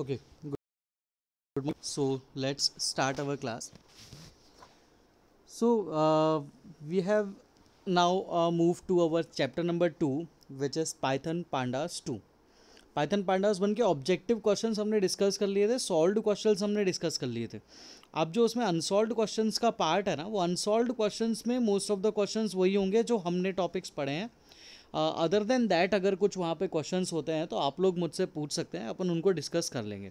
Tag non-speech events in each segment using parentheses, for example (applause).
Okay good so let's start our class so we have now move to our chapter number two which is Python pandas two Python pandas one के objective questions हमने discuss कर लिए थे solve questions हमने discuss कर लिए थे अब जो उसमें अनसॉल्व क्वेश्चंस का पार्ट है ना वो अनसॉल्व क्वेश्चंस में मोस्ट ऑफ द क्वेश्चंस वही होंगे जो हमने टॉपिक्स पढ़े हैं अदर देन दैट अगर कुछ वहाँ पे क्वेश्चंस होते हैं तो आप लोग मुझसे पूछ सकते हैं अपन उनको डिस्कस कर लेंगे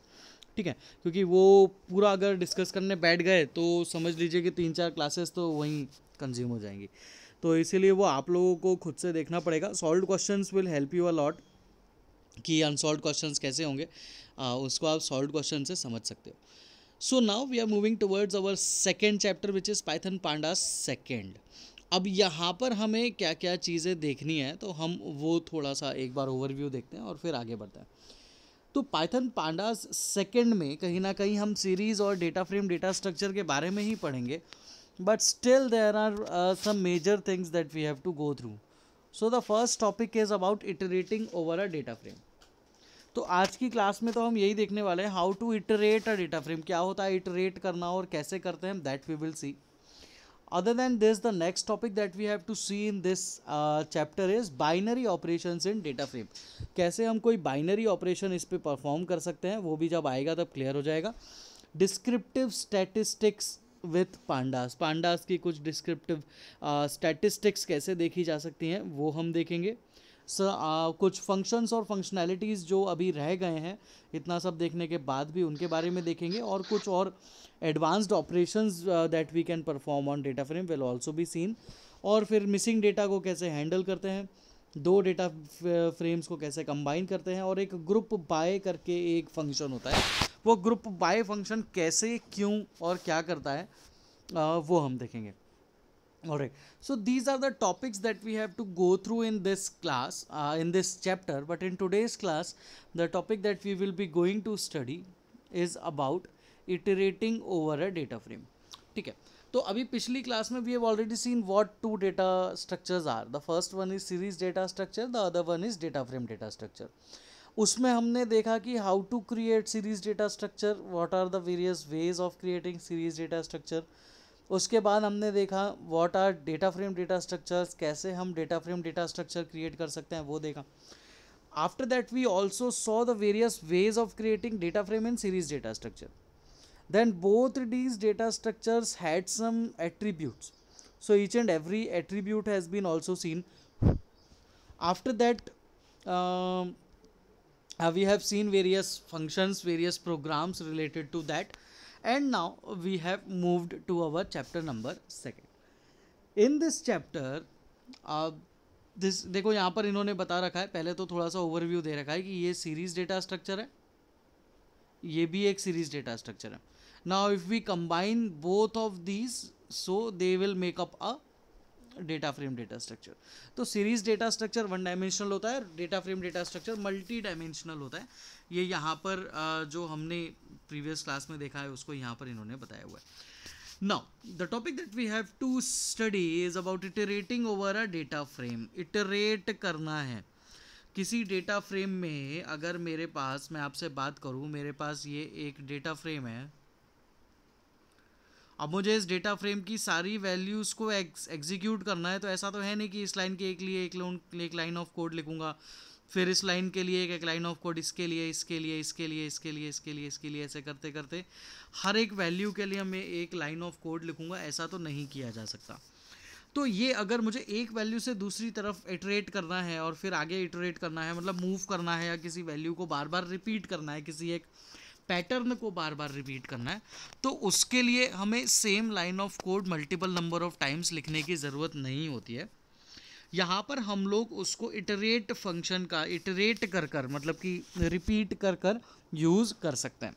ठीक है क्योंकि वो पूरा अगर डिस्कस करने बैठ गए तो समझ लीजिए कि तीन चार क्लासेस तो वहीं कंज्यूम हो जाएंगी तो इसीलिए वो आप लोगों को खुद से देखना पड़ेगा solve question will help you lot कि अनसॉल्व क्वेश्चन कैसे होंगे आ, उसको आप सॉल्व क्वेश्चन से समझ सकते हो so now we are moving towards our second chapter which is Python panda second अब यहाँ पर हमें क्या क्या चीज़ें देखनी है तो हम वो थोड़ा सा एक बार ओवरव्यू देखते हैं और फिर आगे बढ़ते हैं तो पाइथन पांडा सेकेंड में कहीं ना कहीं हम सीरीज़ और डेटा फ्रेम डेटा स्ट्रक्चर के बारे में ही पढ़ेंगे but still there are some major things that we have to go through so the first topic is about iterating over a data frame तो आज की क्लास में तो हम यही देखने वाले हैं how to iterate a data frame क्या होता है इटरेट करना और कैसे करते हैं that we will see other than this the next topic that we have to see in this uh, chapter is binary operations in data frame कैसे हम कोई binary operation इस पर perform कर सकते हैं वो भी जब आएगा तब clear हो जाएगा descriptive statistics with pandas pandas की कुछ डिस्क्रिप्टिव स्टैटिस्टिक्स uh, कैसे देखी जा सकती हैं वो हम देखेंगे कुछ फंक्शंस और फंक्शनैलिटीज़ जो अभी रह गए हैं इतना सब देखने के बाद भी उनके बारे में देखेंगे और कुछ और advanced operations that we can perform on data frame will also भी सीन और फिर मिसिंग डेटा को कैसे हैंडल करते हैं दो डेटा फ्रेम्स को कैसे कंबाइन करते हैं और एक ग्रुप बाय करके एक फंक्शन होता है वो ग्रुप बाय फंक्शन कैसे क्यों और क्या करता है वो हम देखेंगे Alright, so these are the topics that we have to go through in this class, uh, in this chapter. But in today's class, the topic that we will be going to study is about iterating over a data frame. Okay, so in the previous class, we have already seen what two data structures are. The first one is series data structure, the other one is data frame data structure. उसमें हमने देखा कि how to create series data structure, what are the various ways of creating series data structure. उसके बाद हमने देखा what are data frame data structure कैसे हम data frame data structure create कर सकते हैं वो देखा after that we also saw the various ways of creating data frame in series data structure then both these data structure had some attributes so each and every attribute has been also seen after that we have seen various functions various programs related to that And now we have moved to our chapter number second. In this chapter, uh, this देखो यहाँ पर इन्होंने बता रखा है पहले तो थोड़ा सा ओवरव्यू दे रखा है कि ये सीरीज डेटा स्ट्रक्चर है ये भी एक सीरीज डेटा स्ट्रक्चर है now if we combine both of these so they will make a data frame data structure तो series data structure one dimensional होता है data frame data structure multi dimensional होता है ये यहाँ पर जो हमने प्रीवियस क्लास में देखा है उसको यहाँ पर इन्होंने बताया हुआ है now the topic that we have to study is about iterating over a data frame iterate करना है किसी डेटा फ्रेम में अगर मेरे पास मैं आपसे बात करूँ मेरे पास ये एक डेटा फ्रेम है अब मुझे इस डेटा फ्रेम की सारी वैल्यूज़ को एग्जीक्यूट करना है तो ऐसा तो है नहीं कि इस लाइन के एक लिए एक लोन एक लाइन ऑफ कोड लिखूंगा फिर इस लाइन के लिए एक एक लाइन ऑफ कोड इसके लिए इसके लिए इसके लिए इसके लिए इसके लिए इसके लिए ऐसे करते करते हर एक वैल्यू के लिए मैं एक लाइन ऑफ कोड लिखूंगा ऐसा तो नहीं किया जा सकता तो ये अगर मुझे एक वैल्यू से दूसरी तरफ इटरेट करना है और फिर आगे इटरेट करना है मतलब मूव करना है या किसी वैल्यू को बार बार रिपीट करना है किसी एक पैटर्न को बार बार रिपीट करना है तो उसके लिए हमें same line of code multiple number of times लिखने की ज़रूरत नहीं होती है यहाँ पर हम लोग उसको इटरेट फंक्शन का इटरेट कर कर मतलब कि रिपीट कर कर यूज़ कर सकते हैं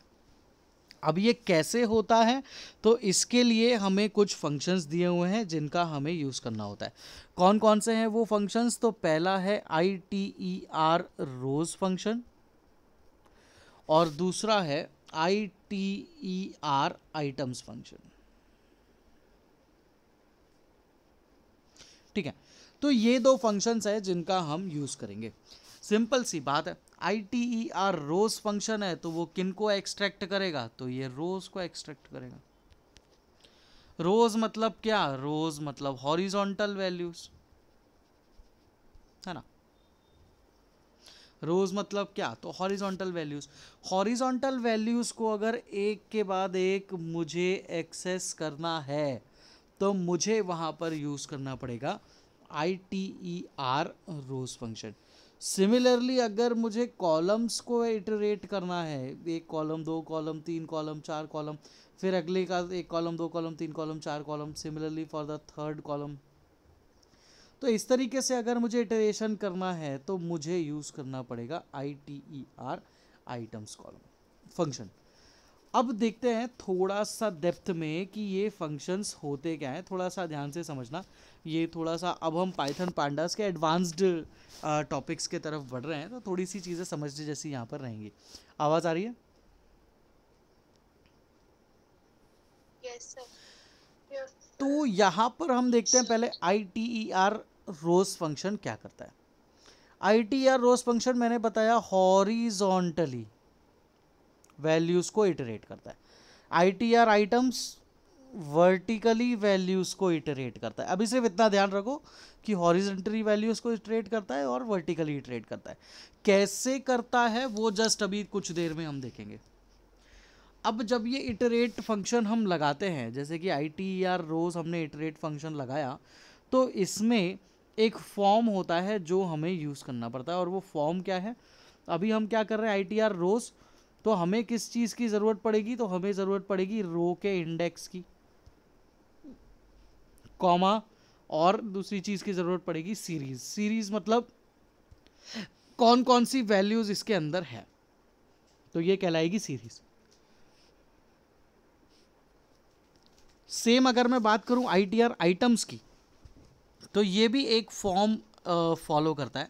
अब ये कैसे होता है तो इसके लिए हमें कुछ फंक्शंस दिए हुए हैं जिनका हमें यूज़ करना होता है कौन कौन से हैं वो फंक्शंस तो पहला है I T E R rows function और दूसरा है I T E R items function ठीक है तो ये दो फंक्शंस है जिनका हम यूज़ करेंगे सिंपल सी बात है I T E R rows function है तो वो किन को एक्सट्रैक्ट करेगा तो ये रोज को एक्सट्रैक्ट करेगा रोज मतलब क्या रोज मतलब हॉरिजॉन्टल वैल्यूज है ना रोज़ मतलब क्या तो हॉरिजॉन्टल वैल्यूज़ हॉरिजॉन्टल वैल्यूज़ को अगर एक के बाद एक मुझे एक्सेस करना है तो मुझे वहाँ पर यूज़ करना पड़ेगा I T E R rows function similarly अगर मुझे कॉलम्स को इटरेट करना है एक कॉलम दो कॉलम तीन कॉलम चार कॉलम फिर अगले का एक कॉलम दो कॉलम तीन कॉलम चार column similarly for the third column तो इस तरीके से अगर मुझे इटरेशन करना है तो मुझे यूज़ करना पड़ेगा I T E R items column function अब देखते हैं थोड़ा सा डेप्थ में कि ये फंक्शंस होते क्या हैं थोड़ा सा ध्यान से समझना ये थोड़ा सा अब हम पाइथन पांडास के एडवांस्ड टॉपिक्स के तरफ बढ़ रहे हैं तो थोड़ी सी चीज़ें समझने जैसी यहाँ पर रहेंगी आवाज़ आ रही है तो यहाँ पर हम देखते हैं पहले I T E R rows function क्या करता है I T R rows function मैंने बताया हॉरिजोंटली वैल्यूज़ को इटरेट करता है I T R items vertically values को इटरेट करता है अभी सिर्फ इतना ध्यान रखो कि हॉरिजेंटली वैल्यूज़ को इटरेट करता है और वर्टिकली इटरेट करता है कैसे करता है वो जस्ट अभी कुछ देर में हम देखेंगे अब जब ये इटरेट फंक्शन हम लगाते हैं जैसे कि आई टी आर रोज़ हमने इटरेट फंक्शन लगाया तो इसमें एक फॉर्म होता है जो हमें यूज़ करना पड़ता है और वो फॉर्म क्या है अभी हम क्या कर रहे हैं आई टी आर रोज़ तो हमें किस चीज़ की ज़रूरत पड़ेगी तो हमें ज़रूरत पड़ेगी रो के इंडेक्स की कॉमा और दूसरी चीज़ की ज़रूरत पड़ेगी सीरीज़ सीरीज़ मतलब कौन कौन सी वैल्यूज़ इसके अंदर है तो ये कहलाएगी सीरीज़ सेम अगर मैं बात करूं आईटीआर आइटम्स की तो ये भी एक फॉर्म फॉलो करता है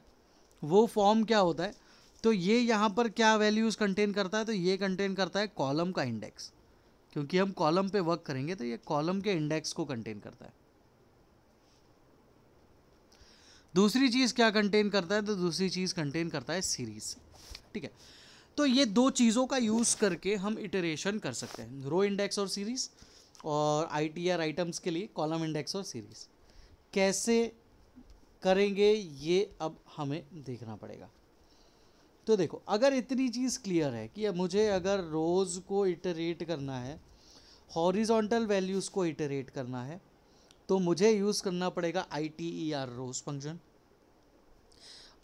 वो फॉर्म क्या होता है तो ये यहाँ पर क्या वैल्यूज़ कंटेन करता है तो ये कंटेन करता है कॉलम का इंडेक्स क्योंकि हम कॉलम पे वर्क करेंगे तो ये कॉलम के इंडेक्स को कंटेन करता है दूसरी चीज़ क्या कंटेन करता है तो दूसरी चीज़ कंटेन करता है सीरीज ठीक है तो ये दो चीज़ों का यूज़ करके हम इटरेशन कर सकते हैं रो इंडेक्स और सीरीज़ और आई टी आर आइटम्स के लिए कॉलम इंडेक्स और सीरीज़ कैसे करेंगे ये अब हमें देखना पड़ेगा तो देखो अगर इतनी चीज़ क्लियर है कि अब मुझे अगर रोज़ को इटरेट करना है हॉरिजॉन्टल वैल्यूज़ को इटरेट करना है तो मुझे यूज़ करना पड़ेगा I T E R rows function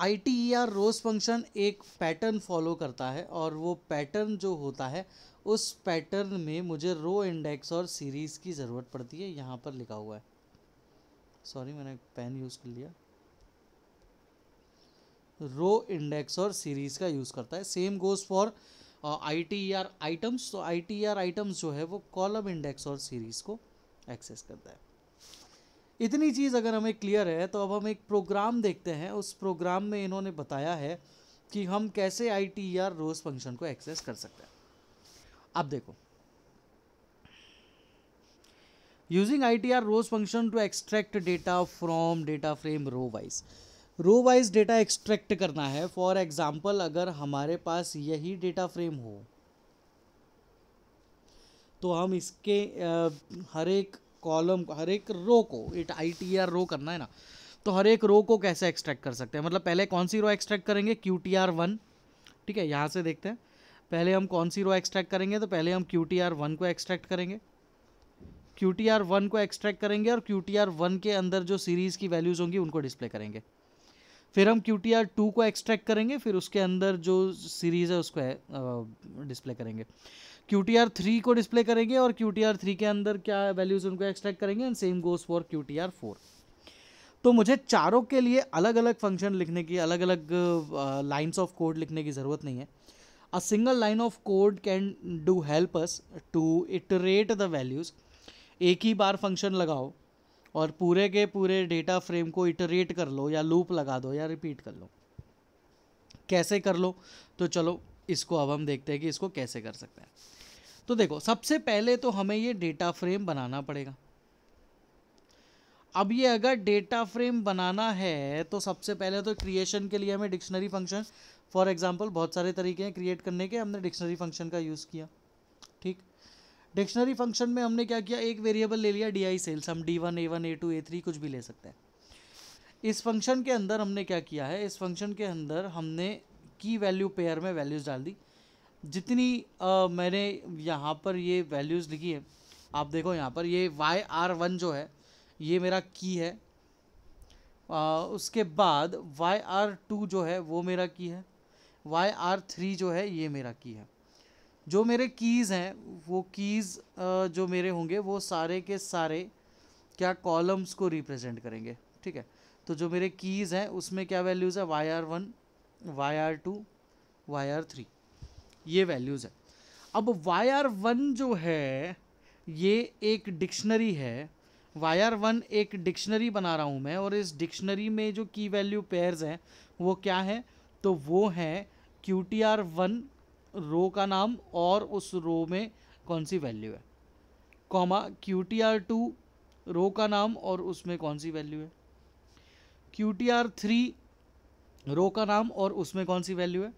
I T E R rows function एक पैटर्न फॉलो करता है और वो पैटर्न जो होता है उस पैटर्न में मुझे रो इंडेक्स और सीरीज़ की ज़रूरत पड़ती है यहाँ पर लिखा हुआ है सॉरी मैंने पेन यूज़ कर लिया रो इंडेक्स और सीरीज़ का यूज़ करता है same goes for I T R items तो आई टी आर आइटम्स जो है वो कॉलम इंडेक्स और सीरीज़ को एक्सेस करता है इतनी चीज़ अगर हमें क्लियर है तो अब हम एक प्रोग्राम देखते हैं उस प्रोग्राम में इन्होंने बताया है कि हम कैसे I T R rows function को एक्सेस कर सकते हैं अब देखो using ITR rows function to extract data from data frame row wise row wise data extract करना है फॉर एग्जाम्पल अगर हमारे पास यही डेटा फ्रेम हो तो हम इसके हर एक कॉलम हर एक रो को it I T R row करना है ना तो हर एक रो को कैसे एक्सट्रैक्ट कर सकते हैं मतलब पहले कौन सी रो एक्सट्रैक्ट करेंगे क्यू टी आर वन ठीक है यहाँ से देखते हैं पहले हम कौन सी रो एक्सट्रैक्ट करेंगे तो पहले हम क्यू टी आर वन को एक्सट्रैक्ट करेंगे क्यू टी आर वन को एक्सट्रैक्ट करेंगे और क्यू टी आर वन के अंदर जो सीरीज़ की वैल्यूज़ होंगी उनको डिस्प्ले करेंगे फिर हम क्यू टी आर टू को एक्सट्रैक्ट करेंगे फिर उसके अंदर जो सीरीज़ है उसको डिस्प्ले करेंगे क्यू टी आर थ्री को डिस्प्ले करेंगे और क्यू टी आर थ्री के अंदर क्या वैल्यूज़ उनको एक्सट्रैक्ट करेंगे and same goes for Q T R four तो मुझे चारों के लिए अलग अलग फंक्शन लिखने की अलग अलग लाइन्स ऑफ कोड लिखने की ज़रूरत नहीं है a single line of code can do help us to iterate the values एक ही बार फंक्शन लगाओ और पूरे के पूरे डेटा फ्रेम को इटरेट कर लो या लूप लगा दो या रिपीट कर लो कैसे कर लो तो चलो इसको अब हम देखते हैं कि इसको कैसे कर सकते हैं तो देखो सबसे पहले तो हमें ये डेटा फ्रेम बनाना पड़ेगा अब ये अगर डेटा फ्रेम बनाना है तो सबसे पहले तो क्रिएशन के लिए हमें डिक्शनरी फंक्शन फॉर एग्जांपल बहुत सारे तरीके हैं क्रिएट करने के हमने डिक्शनरी फंक्शन का यूज़ किया ठीक डिक्शनरी फंक्शन में हमने क्या किया एक वेरिएबल ले लिया डी आई सेल्स हम D one A one A two A three कुछ भी ले सकते हैं इस फंक्शन के अंदर हमने क्या किया है इस फंक्शन के अंदर हमने की वैल्यू पेयर में वैल्यूज़ डाल दी जितनी आ, मैंने यहाँ पर ये वैल्यूज़ लिखी है आप देखो यहाँ पर ये वाई आर वन जो है ये मेरा की है आ, उसके बाद वाई आर टू जो है वो मेरा की है वाई आर थ्री जो है ये मेरा की है जो मेरे कीज़ हैं वो कीज़ जो मेरे होंगे वो सारे के सारे क्या कॉलम्स को रिप्रेजेंट करेंगे ठीक है तो जो मेरे कीज़ हैं उसमें क्या वैल्यूज़ है Y R one Y R two Y R three ये वैल्यूज़ है अब वाई आर वन जो है ये एक डिक्शनरी है वाई आर वन एक डिक्शनरी बना रहा हूँ मैं और इस डिक्शनरी में जो की वैल्यू पेयर्स हैं वो क्या हैं तो वो हैं Q T R one row का नाम और उस रो में कौन सी वैल्यू है comma Q T R two row का नाम और उसमें कौन सी वैल्यू है Q T R three row का नाम और उसमें कौन सी वैल्यू है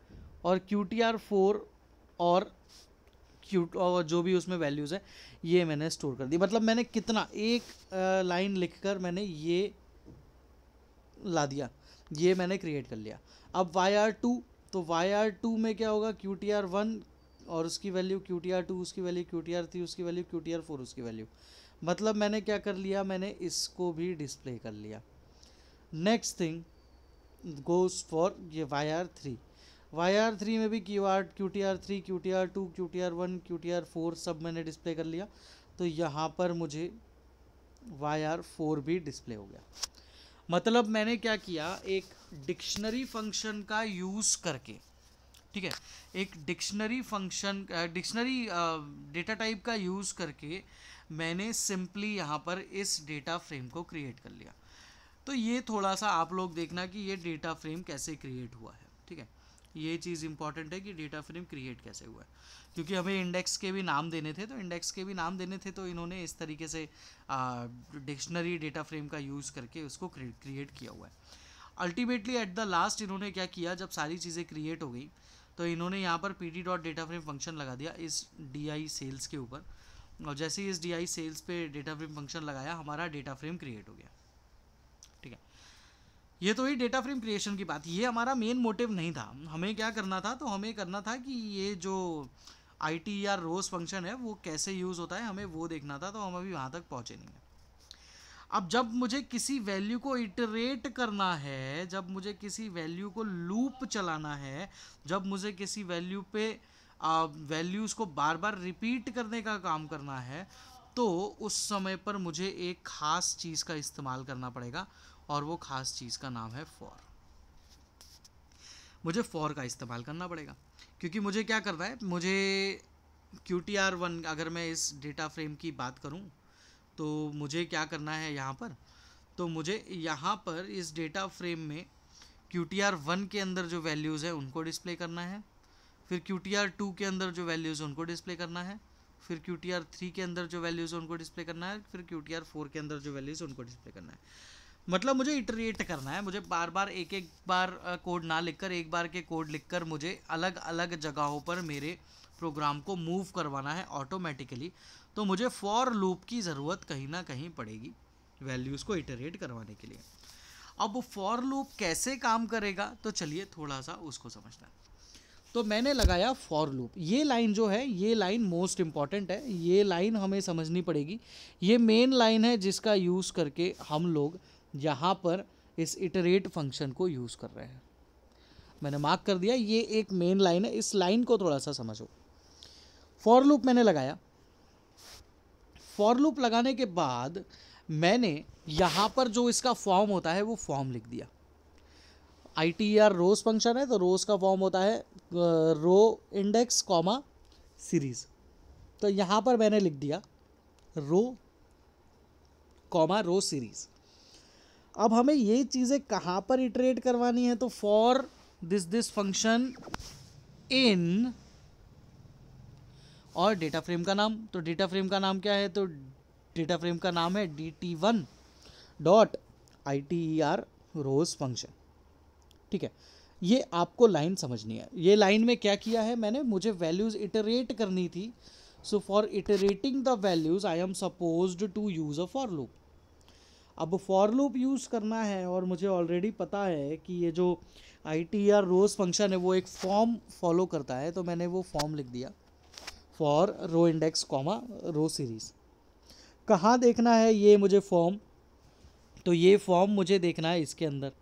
और क्यू टी आर फोर और क्यू और जो भी उसमें वैल्यूज़ है ये मैंने स्टोर कर दी मतलब मैंने कितना एक लाइन लिखकर मैंने ये ला दिया ये मैंने क्रिएट कर लिया अब वाई आर टू तो वाई आर टू में क्या होगा क्यू टी आर वन और उसकी value Q T R two उसकी value Q T R three उसकी value Q T R four उसकी वैल्यू मतलब मैंने क्या कर लिया मैंने इसको भी डिस्प्ले कर लिया नेक्स्ट थिंग गोज फॉर ये Y R three Y R three में भी Q R Q T R three Q T R two Q T R one Q T R four सब मैंने डिस्प्ले कर लिया तो यहाँ पर मुझे वाई आर फोर भी डिस्प्ले हो गया मतलब मैंने क्या किया एक डिक्शनरी फंक्शन का यूज़ करके ठीक है एक dictionary function dictionary data type का यूज़ करके मैंने सिंपली यहाँ पर इस डेटा फ्रेम को क्रिएट कर लिया तो ये थोड़ा सा आप लोग देखना कि ये डेटा फ्रेम कैसे क्रिएट हुआ है ठीक है ये चीज़ इंपॉर्टेंट है कि डेटा फ्रेम क्रिएट कैसे हुआ है क्योंकि हमें इंडेक्स के भी नाम देने थे तो इंडेक्स के भी नाम देने थे तो इन्होंने इस तरीके से डिक्शनरी डेटा फ्रेम का यूज़ करके उसको क्रिएट किया हुआ है अल्टीमेटली एट द लास्ट इन्होंने क्या किया जब सारी चीज़ें क्रिएट हो गई तो इन्होंने यहाँ पर P D dot data frame function लगा दिया इस डी आई सेल्स के ऊपर और जैसे ही इस डी आई सेल्स पे डेटा फ्रेम फंक्शन लगाया हमारा डेटा फ्रेम क्रिएट हो गया ये तो ही डेटा फ्रेम क्रिएशन की बात ये हमारा मेन मोटिव नहीं था हमें क्या करना था तो हमें करना था कि ये जो आई टी या रोज फंक्शन है वो कैसे यूज़ होता है हमें वो देखना था तो हम अभी वहाँ तक पहुँचे नहीं हैं अब जब मुझे किसी वैल्यू को इटरेट करना है जब मुझे किसी वैल्यू को लूप चलाना है जब मुझे किसी वैल्यू पे वैल्यूज़ को बार बार रिपीट करने का काम करना है तो उस समय पर मुझे एक ख़ास चीज़ का इस्तेमाल करना पड़ेगा और वो ख़ास चीज़ का नाम है फॉर मुझे फॉर का इस्तेमाल करना पड़ेगा क्योंकि मुझे क्या करना है मुझे क्यू टी आर वन अगर मैं इस डेटा फ्रेम की बात करूँ तो मुझे क्या करना है यहाँ पर तो मुझे यहाँ पर इस डेटा फ्रेम में क्यू टी आर वन के अंदर जो वैल्यूज़ है उनको डिस्प्ले करना है फिर क्यू टी आर टू के अंदर जो वैल्यूज़ है उनको डिस्प्ले करना है फिर क्यू टी आर थ्री के अंदर जो वैल्यूज़ है उनको डिस्प्ले करना है फिर क्यू टी आर फोर के अंदर जो वैल्यूज़ है उनको डिस्प्ले करना है मतलब मुझे इटरेट करना है मुझे बार बार एक एक बार कोड ना लिखकर एक बार के कोड लिखकर मुझे अलग अलग जगहों पर मेरे प्रोग्राम को मूव करवाना है ऑटोमेटिकली तो मुझे फॉर लूप की ज़रूरत कहीं ना कहीं पड़ेगी वैल्यूज़ को इटरेट करवाने के लिए अब फॉर लूप कैसे काम करेगा तो चलिए थोड़ा सा उसको समझना है तो मैंने लगाया फॉर लूप ये लाइन जो है ये लाइन मोस्ट इम्पॉर्टेंट है ये लाइन हमें समझनी पड़ेगी ये मेन लाइन है जिसका यूज़ करके हम लोग यहाँ पर इस इटरेट फंक्शन को यूज़ कर रहे हैं मैंने मार्क कर दिया ये एक मेन लाइन है इस लाइन को थोड़ा सा समझो फॉर लूप मैंने लगाया फॉर लूप लगाने के बाद मैंने यहाँ पर जो इसका फॉर्म होता है वो फॉर्म लिख दिया I T R rows function है तो रोज का फॉर्म होता है रो इंडेक्स कॉमा सीरीज तो यहाँ पर मैंने लिख दिया रो कॉमा रो सीरीज अब हमें ये चीज़ें कहाँ पर इटरेट करवानी है तो for this this function in और डेटा फ्रेम का नाम तो डेटा फ्रेम का नाम क्या है तो डेटा फ्रेम का नाम है D T one dot I T E R rows function ठीक है ये आपको लाइन समझनी है ये लाइन में क्या किया है मैंने मुझे वैल्यूज़ इटरेट करनी थी so for iterating the values I am supposed to use a for loop अब फॉर लूप यूज़ करना है और मुझे ऑलरेडी पता है कि ये जो I T R rows function है वो एक फॉर्म फॉलो करता है तो मैंने वो फॉर्म लिख दिया for row index comma row series कहाँ देखना है ये मुझे फॉर्म तो ये फॉर्म मुझे देखना है इसके अंदर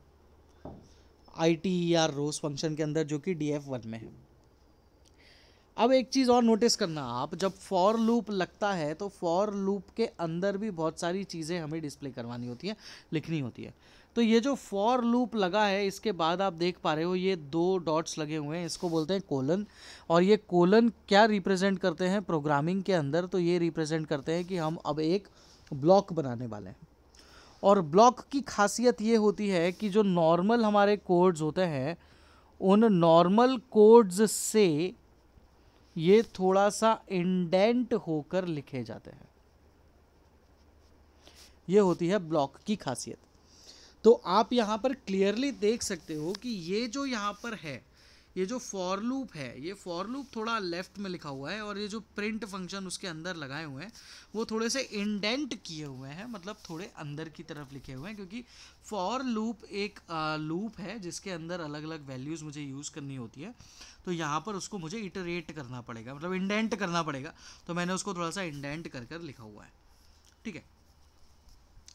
I T R rows function के अंदर जो कि डी एफ वन में है अब एक चीज़ और नोटिस करना आप जब फॉर लूप लगता है तो फॉर लूप के अंदर भी बहुत सारी चीज़ें हमें डिस्प्ले करवानी होती हैं लिखनी होती है तो ये जो फॉर लूप लगा है इसके बाद आप देख पा रहे हो ये दो डॉट्स लगे हुए हैं इसको बोलते हैं कोलन और ये कोलन क्या रिप्रेजेंट करते हैं प्रोग्रामिंग के अंदर तो ये रिप्रेजेंट करते हैं कि हम अब एक ब्लॉक बनाने वाले हैं और ब्लॉक की खासियत ये होती है कि जो नॉर्मल हमारे कोड्स होते हैं उन नॉर्मल कोड्स से ये थोड़ा सा इंडेंट होकर लिखे जाते हैं ये होती है ब्लॉक की खासियत तो आप यहां पर क्लियरली देख सकते हो कि ये जो यहां पर है ये जो फॉर लूप है ये फॉर लूप थोड़ा लेफ्ट में लिखा हुआ है और ये जो प्रिंट फंक्शन उसके अंदर लगाए हुए हैं वो थोड़े से इंडेंट किए हुए हैं मतलब थोड़े अंदर की तरफ लिखे हुए हैं क्योंकि फॉर लूप एक लूप है जिसके अंदर अलग अलग वैल्यूज़ मुझे यूज़ करनी होती है तो यहाँ पर उसको मुझे इटरेट करना पड़ेगा मतलब इंडेंट करना पड़ेगा तो मैंने उसको थोड़ा सा इंडेंट कर कर लिखा हुआ है ठीक है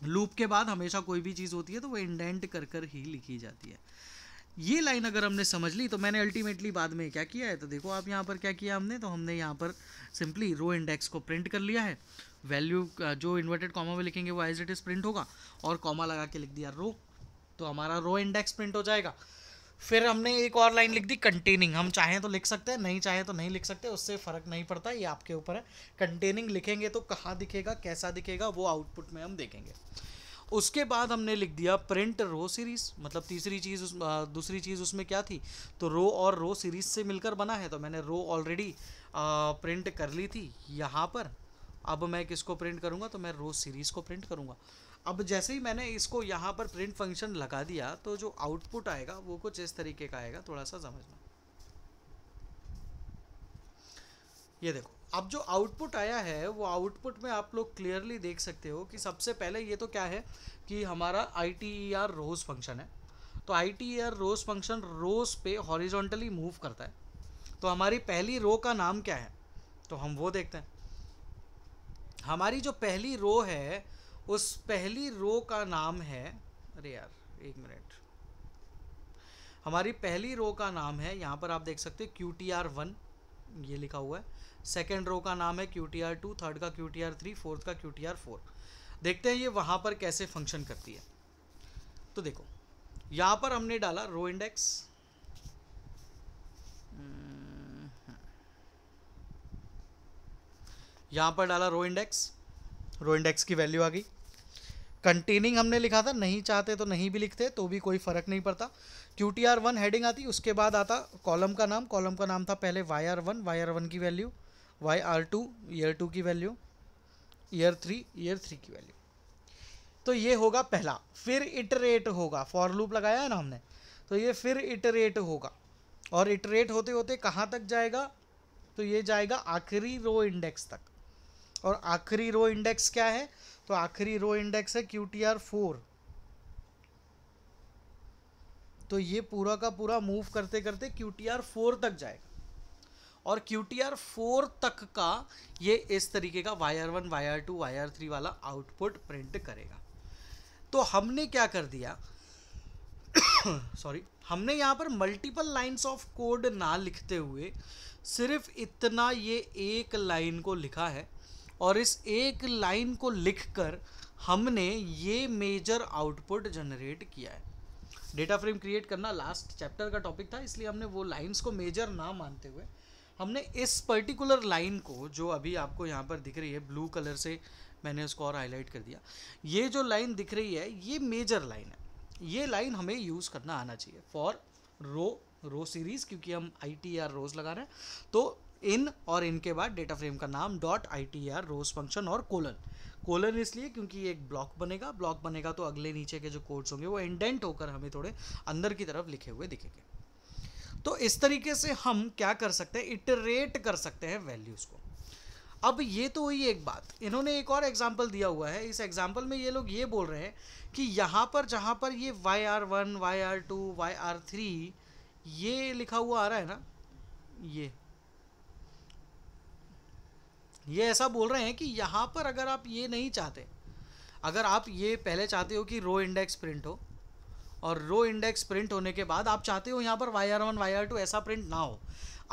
लूप के बाद हमेशा कोई भी चीज़ होती है तो वो इंडेंट कर कर ही लिखी जाती है ये लाइन अगर हमने समझ ली तो मैंने अल्टीमेटली बाद में क्या किया है तो देखो आप यहाँ पर क्या किया हमने तो हमने यहाँ पर सिंपली रो इंडेक्स को प्रिंट कर लिया है वैल्यू uh, जो इन्वर्टेड कॉमा में लिखेंगे वो एज इट इज़ प्रिंट होगा और कॉमा लगा के लिख दिया रो तो हमारा रो इंडेक्स प्रिंट हो जाएगा फिर हमने एक और लाइन लिख दी कंटेनिंग हम चाहें तो लिख सकते हैं नहीं चाहें तो नहीं लिख सकते उससे फ़र्क नहीं पड़ता ये आपके ऊपर है कंटेनिंग लिखेंगे तो कहाँ दिखेगा कैसा दिखेगा वो आउटपुट में हम देखेंगे उसके बाद हमने लिख दिया प्रिंट रो सीरीज़ मतलब तीसरी चीज़ उस दूसरी चीज़ उसमें क्या थी तो रो और रो सीरीज़ से मिलकर बना है तो मैंने रो ऑलरेडी प्रिंट कर ली थी यहाँ पर अब मैं किसको प्रिंट करूँगा तो मैं रो सीरीज़ को प्रिंट करूँगा अब जैसे ही मैंने इसको यहाँ पर प्रिंट फंक्शन लगा दिया तो जो आउटपुट आएगा वो कुछ इस तरीके का आएगा थोड़ा सा समझना ये देखो अब जो आउटपुट आया है वो आउटपुट में आप लोग क्लियरली देख सकते हो कि सबसे पहले ये तो क्या है कि हमारा I T E R rows function है तो I T E R rows function rows पे हॉरिजॉन्टली मूव करता है तो हमारी पहली रो का नाम क्या है तो हम वो देखते हैं हमारी जो पहली रो है उस पहली रो का नाम है अरे यार एक मिनट हमारी पहली रो का नाम है यहाँ पर आप देख सकते हो क्यू टी आर वन ये लिखा हुआ है सेकेंड रो का नाम है Q T R two third का Q T R three fourth का क्यू टी आर फोर देखते हैं ये वहाँ पर कैसे फंक्शन करती है तो देखो यहाँ पर हमने डाला रो इंडेक्स हम्म। यहाँ पर डाला रो इंडेक्स रो इंडेक्स की वैल्यू आ गई कंटेनिंग हमने लिखा था नहीं चाहते तो नहीं भी लिखते तो भी कोई फ़र्क नहीं पड़ता Q T R one heading आती उसके बाद आता कॉलम का नाम कॉलम का नाम था पहले Y R one Y R one की value Y R two year two की value year three year three की वैल्यू तो ये होगा पहला फिर इटरेट होगा फॉर लूप लगाया है ना हमने तो ये फिर इटरेट होगा और इटरेट होते होते कहाँ तक जाएगा तो ये जाएगा आखिरी रो इंडेक्स तक और आखिरी रो इंडेक्स क्या है तो आखिरी रो इंडेक्स है क्यू टी आर फोर तो ये पूरा का पूरा मूव करते करते क्यू टी आर फोर तक जाएगा और क्यू टी आर फोर तक का ये इस तरीके का Y R one Y R two Y R three वाला आउटपुट प्रिंट करेगा तो हमने क्या कर दिया सॉरी (coughs) हमने यहाँ पर मल्टीपल लाइंस ऑफ कोड ना लिखते हुए सिर्फ इतना ये एक लाइन को लिखा है और इस एक लाइन को लिखकर हमने ये मेजर आउटपुट जनरेट किया है डेटा फ्रेम क्रिएट करना लास्ट चैप्टर का टॉपिक था इसलिए हमने वो लाइंस को मेजर ना मानते हुए हमने इस पर्टिकुलर लाइन को जो अभी आपको यहाँ पर दिख रही है ब्लू कलर से मैंने उसको और हाईलाइट कर दिया ये जो लाइन दिख रही है ये मेजर लाइन है ये लाइन हमें यूज़ करना आना चाहिए फॉर रो रो सीरीज़ क्योंकि हम आई टी आर रोज लगा रहे हैं तो इन और इनके बाद डेटा फ्रेम का नाम dot I T R rows function और कोलन कोलन इसलिए क्योंकि ये एक ब्लॉक बनेगा ब्लॉक बनेगा तो अगले नीचे के जो कोड्स होंगे वो इंडेंट होकर हमें थोड़े अंदर की तरफ लिखे हुए दिखेंगे तो इस तरीके से हम क्या कर सकते हैं इटरेट कर सकते हैं वैल्यूज़ को अब ये तो हुई एक बात इन्होंने एक और एग्जाम्पल दिया हुआ है इस एग्जाम्पल में ये लोग ये बोल रहे हैं कि यहाँ पर जहाँ पर ये Y R one Y R two Y R three ये लिखा हुआ आ रहा है ना ये ये ऐसा बोल रहे हैं कि यहाँ पर अगर आप ये नहीं चाहते अगर आप ये पहले चाहते हो कि रो इंडेक्स प्रिंट हो और रो इंडेक्स प्रिंट होने के बाद आप चाहते हो यहाँ पर Y R one Y R two ऐसा प्रिंट ना हो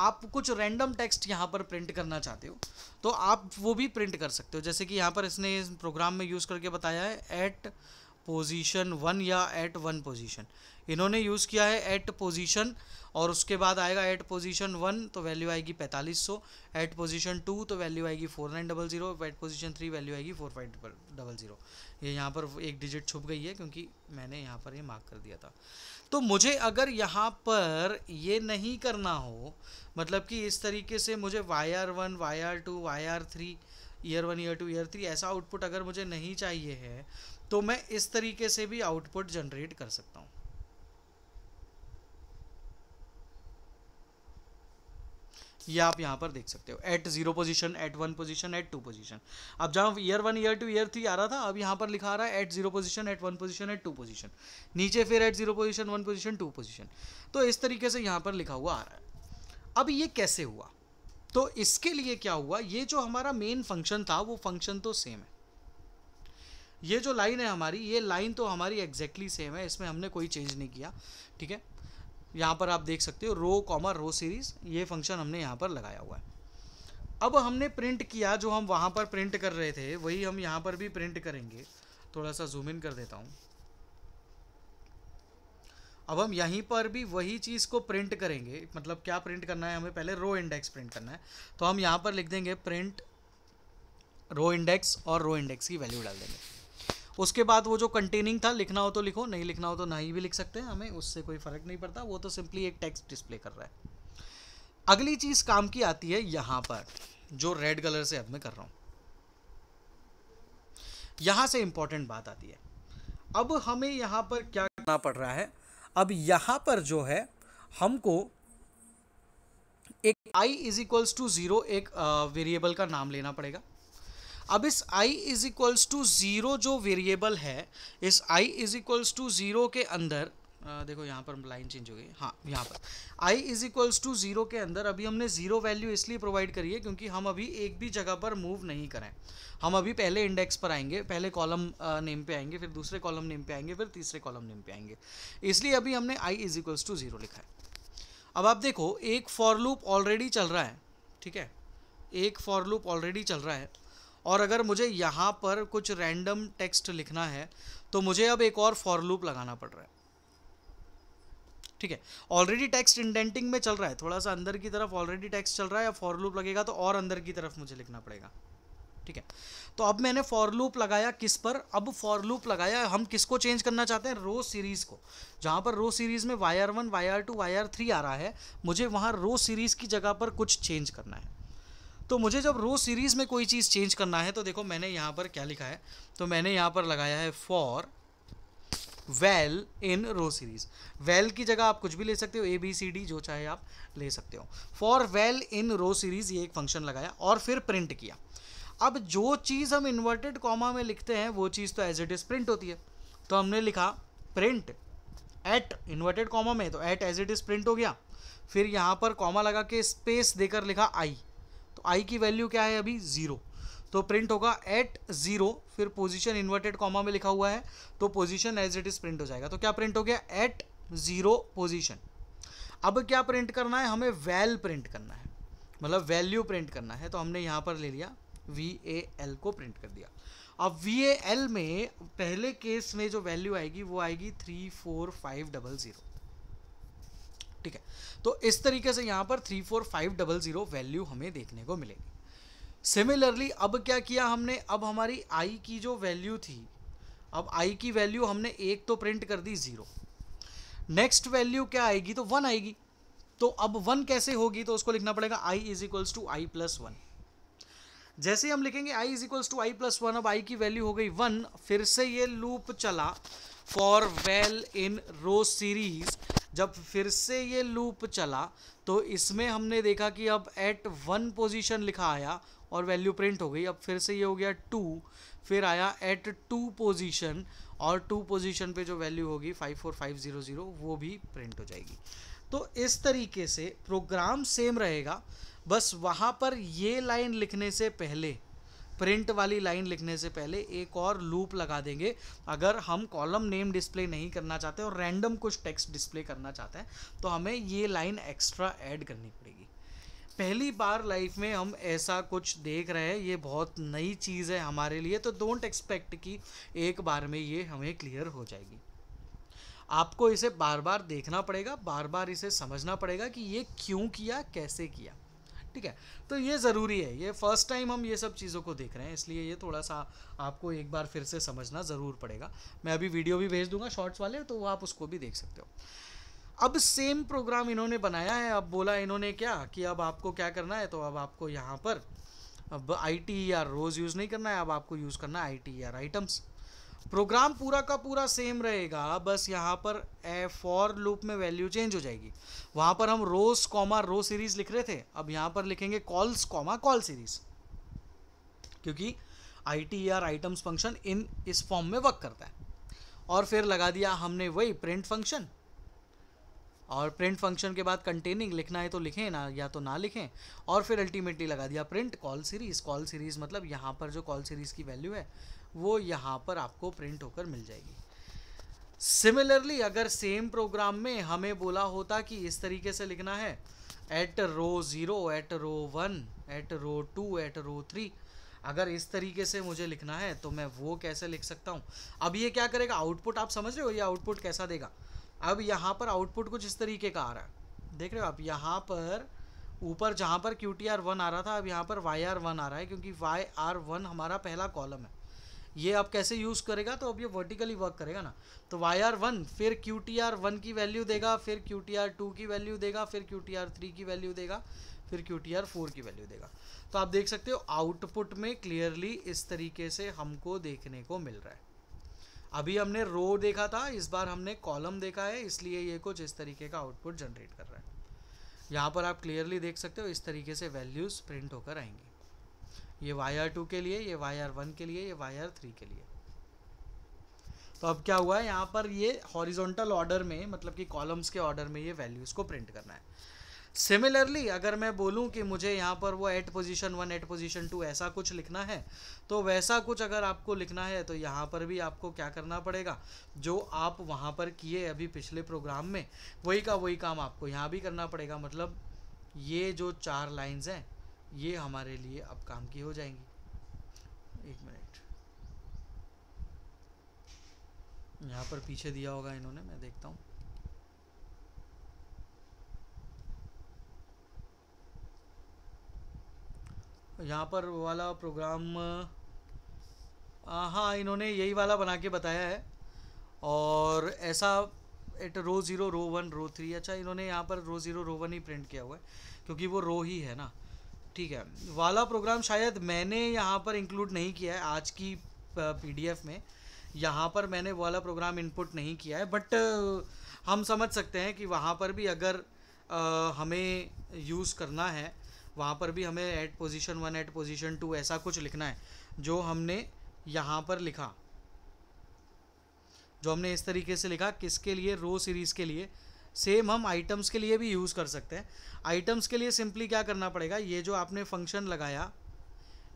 आप कुछ रैंडम टेक्स्ट यहाँ पर प्रिंट करना चाहते हो तो आप वो भी प्रिंट कर सकते हो जैसे कि यहाँ पर इसने इस प्रोग्राम में यूज़ करके बताया है एट पोजीशन वन या एट वन पोजीशन इन्होंने यूज़ किया है एट पोजीशन और उसके बाद आएगा एट पोजीशन वन तो वैल्यू आएगी पैंतालीस सौ एट पोजीशन टू तो वैल्यू आएगी four nine double zero at position three value आएगी फोर फाइव डबल ज़ीरो ये यहाँ पर एक डिजिट छुप गई है क्योंकि मैंने यहाँ पर ये यह मार्क कर दिया था तो मुझे अगर यहाँ पर ये नहीं करना हो मतलब कि इस तरीके से मुझे Y R one Y R two Y R three year one year two year three ऐसा आउटपुट अगर मुझे नहीं चाहिए है तो मैं इस तरीके से भी आउटपुट जनरेट कर सकता हूं ये आप यहां पर देख सकते हो at zero position at one position at two position अब जहां year one year two year three आ रहा था अब यहां पर लिखा आ रहा है at zero position at one position at two position नीचे फिर at zero position one position two position तो इस तरीके से यहां पर लिखा हुआ आ रहा है अब ये कैसे हुआ तो इसके लिए क्या हुआ ये जो हमारा मेन फंक्शन था वो फंक्शन तो सेम है ये जो लाइन है हमारी ये लाइन तो हमारी एग्जैक्टली सेम है इसमें हमने कोई चेंज नहीं किया ठीक है यहाँ पर आप देख सकते हो रो कॉमर रो सीरीज़ ये फंक्शन हमने यहाँ पर लगाया हुआ है अब हमने प्रिंट किया जो हम वहाँ पर प्रिंट कर रहे थे वही हम यहाँ पर भी प्रिंट करेंगे थोड़ा सा जूम इन कर देता हूँ अब हम यहीं पर भी वही चीज़ को प्रिंट करेंगे मतलब क्या प्रिंट करना है हमें पहले रो इंडेक्स प्रिंट करना है तो हम यहाँ पर लिख देंगे प्रिंट रो इंडेक्स और रो इंडेक्स की वैल्यू डाल देंगे उसके बाद वो जो कंटेनिंग था लिखना हो तो लिखो नहीं लिखना हो तो नहीं भी लिख सकते हैं हमें उससे कोई फ़र्क नहीं पड़ता वो तो सिंपली एक टेक्स्ट डिस्प्ले कर रहा है अगली चीज़ काम की आती है यहां पर जो रेड कलर से अब मैं कर रहा हूं यहां से इंपॉर्टेंट बात आती है अब हमें यहां पर क्या करना पड़ रहा है अब यहां पर जो है हमको एक i is equals to zero एक वेरिएबल का नाम लेना पड़ेगा अब इस i is equals to zero जो वेरिएबल है इस i is equals to zero के अंदर आ, देखो यहाँ पर लाइन चेंज हो गई हाँ यहाँ पर i is equals to zero के अंदर अभी हमने ज़ीरो वैल्यू इसलिए प्रोवाइड करी है क्योंकि हम अभी एक भी जगह पर मूव नहीं करें हम अभी पहले इंडेक्स पर आएंगे पहले कॉलम नेम पे आएंगे फिर दूसरे कॉलम नेम पे आएंगे फिर तीसरे कॉलम नेम पे आएंगे इसलिए अभी हमने i is equals to zero लिखा है अब आप देखो एक फॉर लूप ऑलरेडी चल रहा है ठीक है एक फॉर लूप ऑलरेडी चल रहा है और अगर मुझे यहाँ पर कुछ रैंडम टेक्स्ट लिखना है तो मुझे अब एक और फॉर लूप लगाना पड़ रहा है ठीक है ऑलरेडी टेक्स्ट इंडेंटिंग में चल रहा है थोड़ा सा अंदर की तरफ ऑलरेडी टेक्स्ट चल रहा है या फॉर लूप लगेगा तो और अंदर की तरफ मुझे लिखना पड़ेगा ठीक है तो अब मैंने फॉर लूप लगाया किस पर अब फॉर लूप लगाया हम किसको चेंज करना चाहते हैं रो सीरीज़ को जहाँ पर रो सीरीज़ में Y R one Y R two Y R three आ रहा है मुझे वहाँ रो सीरीज़ की जगह पर कुछ चेंज करना है तो मुझे जब रो सीरीज़ में कोई चीज़ चेंज करना है तो देखो मैंने यहाँ पर क्या लिखा है तो मैंने यहाँ पर लगाया है for val in row series val की जगह आप कुछ भी ले सकते हो ए बी सी डी जो चाहे आप ले सकते हो for val in row series ये एक फंक्शन लगाया और फिर प्रिंट किया अब जो चीज़ हम इन्वर्टेड कॉमा में लिखते हैं वो चीज़ तो एज इट इज़ प्रिंट होती है तो हमने लिखा प्रिंट एट इन्वर्टेड कॉमा में तो at as it is print हो गया फिर यहाँ पर कॉमा लगा के स्पेस देकर लिखा आई तो आई की वैल्यू क्या है अभी ज़ीरो तो प्रिंट होगा एट ज़ीरो फिर पोजीशन इन्वर्टेड कॉमा में लिखा हुआ है तो position as it is print हो जाएगा तो क्या प्रिंट हो गया एट ज़ीरो पोजीशन अब क्या प्रिंट करना है हमें वैल प्रिंट करना है मतलब वैल्यू प्रिंट करना है तो हमने यहाँ पर ले लिया वी ए एल को प्रिंट कर दिया अब वी ए एल में पहले केस में जो वैल्यू आएगी वो आएगी three four five double zero ठीक है तो इस तरीके से यहाँ पर three four five double zero value हमें देखने को मिलेगी सिमिलरली अब क्या किया हमने अब हमारी आई की जो वैल्यू थी अब आई की वैल्यू हमने एक तो प्रिंट कर दी ज़ीरो नेक्स्ट वैल्यू क्या आएगी तो वन आएगी तो अब वन कैसे होगी तो उसको लिखना पड़ेगा I is equals to I plus one जैसे हम लिखेंगे I is equals to I plus one अब आई की वैल्यू हो गई वन फिर से ये लूप चला for val in row series जब फिर से ये लूप चला तो इसमें हमने देखा कि अब एट वन पोजीशन लिखा आया और वैल्यू प्रिंट हो गई अब फिर से ये हो गया टू फिर आया एट टू पोजीशन और टू पोजीशन पे जो वैल्यू होगी five four five zero zero वो भी प्रिंट हो जाएगी तो इस तरीके से प्रोग्राम सेम रहेगा बस वहाँ पर ये लाइन लिखने से पहले प्रिंट वाली लाइन लिखने से पहले एक और लूप लगा देंगे अगर हम कॉलम नेम डिस्प्ले नहीं करना चाहते और रैंडम कुछ टेक्स्ट डिस्प्ले करना चाहते हैं तो हमें ये लाइन एक्स्ट्रा ऐड करनी पड़ेगी पहली बार लाइफ में हम ऐसा कुछ देख रहे हैं ये बहुत नई चीज़ है हमारे लिए तो डोंट एक्सपेक्ट कि एक बार में ये हमें क्लियर हो जाएगी आपको इसे बार बार देखना पड़ेगा बार बार इसे समझना पड़ेगा कि ये क्यों किया कैसे किया ठीक है तो ये ज़रूरी है ये फर्स्ट टाइम हम ये सब चीज़ों को देख रहे हैं इसलिए ये थोड़ा सा आपको एक बार फिर से समझना ज़रूर पड़ेगा मैं अभी वीडियो भी भेज दूंगा शॉर्ट्स वाले तो आप उसको भी देख सकते हो अब सेम प्रोग्राम इन्होंने बनाया है अब बोला इन्होंने क्या कि अब आपको क्या करना है तो अब आपको यहाँ पर अब I T R rows use नहीं करना है अब आपको यूज़ करना है I T R items program पूरा का पूरा सेम रहेगा बस यहाँ पर फॉर लूप में वैल्यू चेंज हो जाएगी वहाँ पर हम रोज कॉमा रो सीरीज लिख रहे थे अब यहाँ पर लिखेंगे कॉल्स कॉमा कॉल सीरीज क्योंकि I T R items function इन इस फॉर्म में वर्क करता है और फिर लगा दिया हमने वही प्रिंट फंक्शन और प्रिंट फंक्शन के बाद कंटेनिंग लिखना है तो लिखें ना या तो ना लिखें और फिर अल्टीमेटली लगा दिया print call series call series मतलब यहाँ पर जो कॉल सीरीज़ की वैल्यू है वो यहाँ पर आपको प्रिंट होकर मिल जाएगी सिमिलरली अगर सेम प्रोग्राम में हमें बोला होता कि इस तरीके से लिखना है at row zero at row one at row two at row three अगर इस तरीके से मुझे लिखना है तो मैं वो कैसे लिख सकता हूँ अब ये क्या करेगा आउटपुट आप समझ रहे हो ये आउटपुट कैसा देगा अब यहाँ पर आउटपुट कुछ इस तरीके का आ रहा है देख रहे हो आप यहाँ पर ऊपर जहाँ पर क्यू टी आर वन आ रहा था अब यहाँ पर वाई आर वन आ रहा है क्योंकि वाई आर वन हमारा पहला कॉलम है ये आप कैसे यूज़ करेगा तो अब ये वर्टिकली वर्क करेगा ना तो वाई आर वन फिर क्यू टी आर वन की वैल्यू देगा फिर क्यू टी आर टू की वैल्यू देगा फिर क्यू टी आर थ्री की वैल्यू देगा फिर क्यू टी आर फोर की वैल्यू देगा तो आप देख सकते हो आउटपुट में क्लियरली इस तरीके से हमको देखने को मिल रहा है अभी हमने रो देखा था इस बार हमने कॉलम देखा है इसलिए ये कुछ इस तरीके का आउटपुट जनरेट कर रहा है यहाँ पर आप क्लियरली देख सकते हो इस तरीके से वैल्यूज़ प्रिंट होकर आएंगी ये वायर टू के लिए ये वायर वन के लिए ये वायर थ्री के लिए तो अब क्या हुआ है यहाँ पर ये हॉरिजॉन्टल ऑर्डर में मतलब कि कॉलम्स के ऑर्डर में ये वैल्यूज़ को प्रिंट करना है सिमिलरली अगर मैं बोलूँ कि मुझे यहाँ पर वो at position one at position two ऐसा कुछ लिखना है तो वैसा कुछ अगर आपको लिखना है तो यहाँ पर भी आपको क्या करना पड़ेगा जो आप वहाँ पर किए अभी पिछले प्रोग्राम में वही का वही काम आपको यहाँ भी करना पड़ेगा मतलब ये जो चार लाइन्स हैं ये हमारे लिए अब काम की हो जाएंगी एक मिनट यहाँ पर पीछे दिया होगा इन्होंने मैं देखता हूँ यहाँ पर वाला प्रोग्राम हाँ इन्होंने यही वाला बना के बताया है और ऐसा at row zero row one row three अच्छा इन्होंने यहाँ पर रो ज़ीरो रो वन ही प्रिंट किया हुआ है क्योंकि वो रो ही है ना ठीक है वाला प्रोग्राम शायद मैंने यहाँ पर इंक्लूड नहीं किया है आज की पीडीएफ में यहाँ पर मैंने वाला प्रोग्राम इनपुट नहीं किया है बट हम समझ सकते हैं कि वहाँ पर भी अगर हमें यूज़ करना है वहाँ पर भी हमें at position one at position two ऐसा कुछ लिखना है जो हमने यहाँ पर लिखा जो हमने इस तरीके से लिखा किसके लिए रो सीरीज़ के लिए सेम हम आइटम्स के लिए भी यूज़ कर सकते हैं आइटम्स के लिए सिंपली क्या करना पड़ेगा ये जो आपने फंक्शन लगाया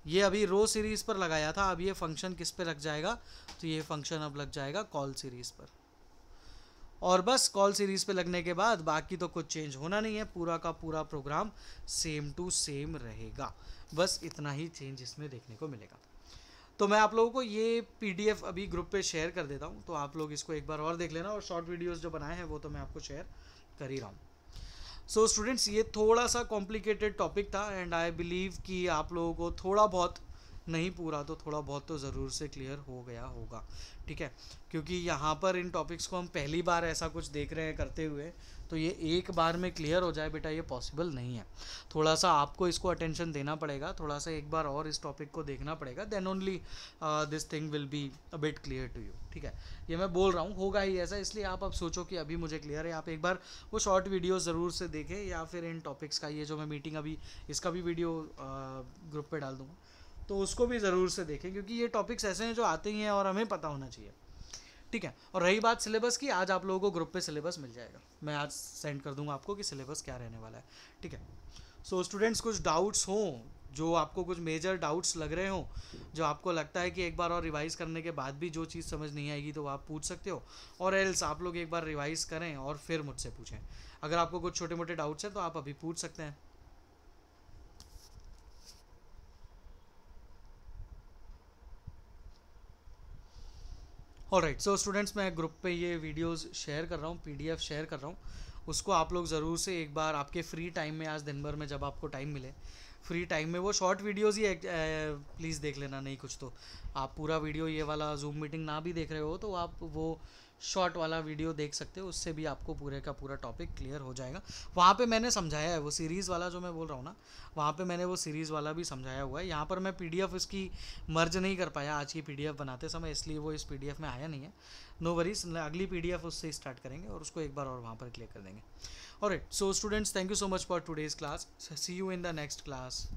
ये अभी रो सीरीज़ पर लगाया था अब ये फंक्शन किस पे लग जाएगा तो ये फंक्शन अब लग जाएगा कॉल सीरीज़ पर और बस कॉल सीरीज़ पे लगने के बाद बाकी तो कुछ चेंज होना नहीं है पूरा का पूरा प्रोग्राम सेम टू सेम रहेगा बस इतना ही चेंज इसमें देखने को मिलेगा तो मैं आप लोगों को ये पीडीएफ अभी ग्रुप पे शेयर कर देता हूँ तो आप लोग इसको एक बार और देख लेना और शॉर्ट वीडियोस जो बनाए हैं वो तो मैं आपको शेयर कर ही रहा हूँ सो so, स्टूडेंट्स ये थोड़ा सा कॉम्प्लिकेटेड टॉपिक था एंड आई बिलीव कि आप लोगों को थोड़ा बहुत नहीं पूरा तो थोड़ा बहुत तो ज़रूर से क्लियर हो गया होगा ठीक है क्योंकि यहाँ पर इन टॉपिक्स को हम पहली बार ऐसा कुछ देख रहे हैं करते हुए तो ये एक बार में क्लियर हो जाए बेटा ये पॉसिबल नहीं है थोड़ा सा आपको इसको अटेंशन देना पड़ेगा थोड़ा सा एक बार और इस टॉपिक को देखना पड़ेगा then only this thing will be a bit clear to you ठीक है ये मैं बोल रहा हूँ होगा ही ऐसा इसलिए आप अब सोचो कि अभी मुझे क्लियर है आप एक बार वो शॉर्ट वीडियो ज़रूर से देखें या फिर इन टॉपिक्स का ये जो मैं मीटिंग अभी इसका भी वीडियो ग्रुप पर डाल दूँगा तो उसको भी ज़रूर से देखें क्योंकि ये टॉपिक्स ऐसे हैं जो आते ही हैं और हमें पता होना चाहिए ठीक है और रही बात सिलेबस की आज आप लोगों को ग्रुप पे सिलेबस मिल जाएगा मैं आज सेंड कर दूंगा आपको कि सिलेबस क्या रहने वाला है ठीक है सो so, स्टूडेंट्स कुछ डाउट्स हों जो आपको कुछ मेजर डाउट्स लग रहे हों जो आपको लगता है कि एक बार और रिवाइज करने के बाद भी जो चीज़ समझ नहीं आएगी तो वो आप पूछ सकते हो और एल्स आप लोग एक बार रिवाइज करें और फिर मुझसे पूछें अगर आपको कुछ छोटे मोटे डाउट्स हैं तो आप अभी पूछ सकते हैं ऑल राइट सो स्टूडेंट्स मैं ग्रुप पे ये वीडियोस शेयर कर रहा हूँ पीडीएफ शेयर कर रहा हूँ उसको आप लोग ज़रूर से एक बार आपके फ्री टाइम में आज दिन भर में जब आपको टाइम मिले फ्री टाइम में वो शॉर्ट वीडियोज़ ही प्लीज़ देख लेना नहीं कुछ तो आप पूरा वीडियो ये वाला जूम मीटिंग ना भी देख रहे हो तो आप वो शॉर्ट वाला वीडियो देख सकते हो उससे भी आपको पूरे का पूरा टॉपिक क्लियर हो जाएगा वहाँ पे मैंने समझाया है वो सीरीज़ वाला जो मैं बोल रहा हूँ ना वहाँ पे मैंने वो सीरीज़ वाला भी समझाया हुआ है यहाँ पर मैं पी इसकी मर्ज नहीं कर पाया आज की पी बनाते समय इसलिए वो इस पी में आया नहीं है नो वरीज अगली पी उससे स्टार्ट करेंगे और उसको एक बार और वहाँ पर क्लियर कर देंगे और so students thank you so much for today's class see you in the next class